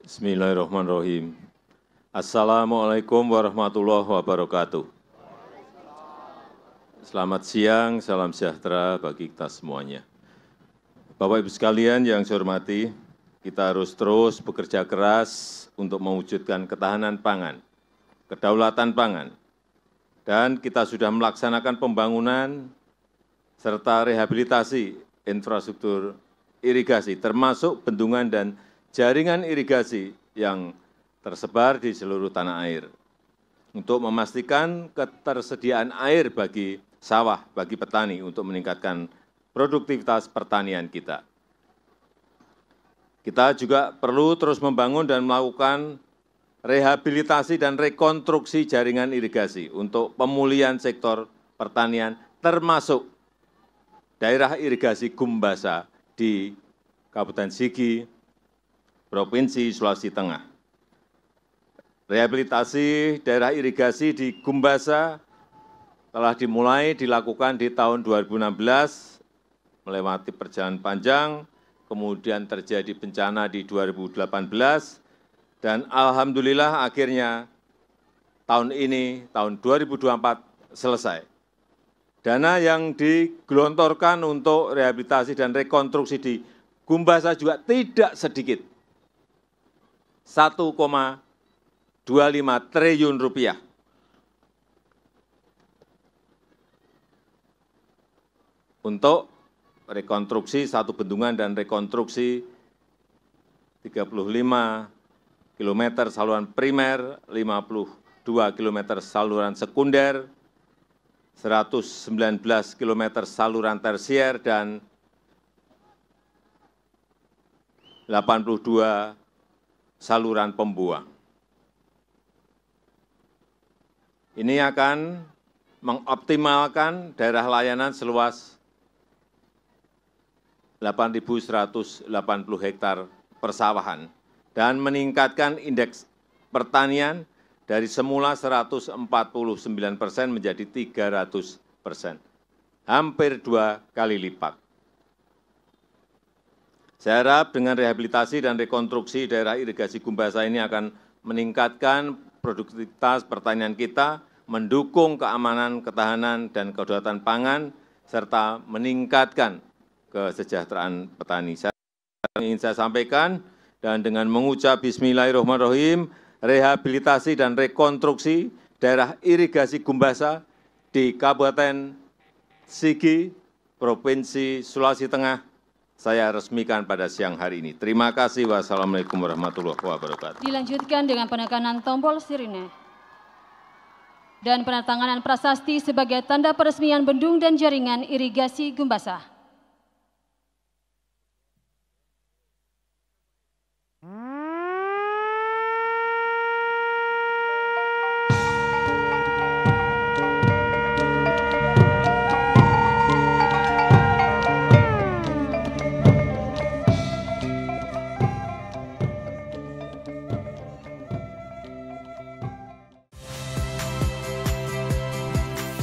Bismillahirrahmanirrahim. Assalamualaikum warahmatullahi wabarakatuh. Selamat siang, salam sejahtera bagi kita semuanya. Bapak Ibu sekalian yang saya hormati, kita harus terus bekerja keras untuk mewujudkan ketahanan pangan, kedaulatan pangan, dan kita sudah melaksanakan pembangunan serta rehabilitasi infrastruktur irigasi, termasuk bendungan dan jaringan irigasi yang tersebar di seluruh tanah air untuk memastikan ketersediaan air bagi sawah, bagi petani untuk meningkatkan produktivitas pertanian kita. Kita juga perlu terus membangun dan melakukan rehabilitasi dan rekonstruksi jaringan irigasi untuk pemulihan sektor pertanian termasuk daerah irigasi Gumbasa di Kabupaten Sigi, provinsi sulawesi tengah rehabilitasi daerah irigasi di Gumbasa telah dimulai dilakukan di tahun 2016 melewati perjalanan panjang, kemudian terjadi bencana di 2018, dan Alhamdulillah akhirnya tahun ini, tahun 2024 selesai. Dana yang digelontorkan untuk rehabilitasi dan rekonstruksi di Gumbasa juga tidak sedikit. 1,25 triliun rupiah. untuk rekonstruksi satu bendungan dan rekonstruksi 35 km saluran primer, 52 km saluran sekunder, 119 km saluran tersier, dan 82 saluran pembuang. Ini akan mengoptimalkan daerah layanan seluas 8.180 hektar persawahan dan meningkatkan indeks pertanian dari semula 149 persen menjadi 300 persen, hampir dua kali lipat. Saya harap dengan rehabilitasi dan rekonstruksi daerah irigasi gumbasa ini akan meningkatkan produktivitas pertanian kita, mendukung keamanan, ketahanan, dan kedaulatan pangan, serta meningkatkan kesejahteraan petani. Saya ingin saya sampaikan, dan dengan mengucap Bismillahirrahmanirrahim, rehabilitasi dan rekonstruksi daerah irigasi Gumbasa di Kabupaten Sigi, Provinsi Sulawesi Tengah, saya resmikan pada siang hari ini. Terima kasih. Wassalamualaikum warahmatullahi wabarakatuh. Dilanjutkan dengan penekanan tombol sirine dan penatanganan prasasti sebagai tanda peresmian bendung dan jaringan irigasi Gumbasa.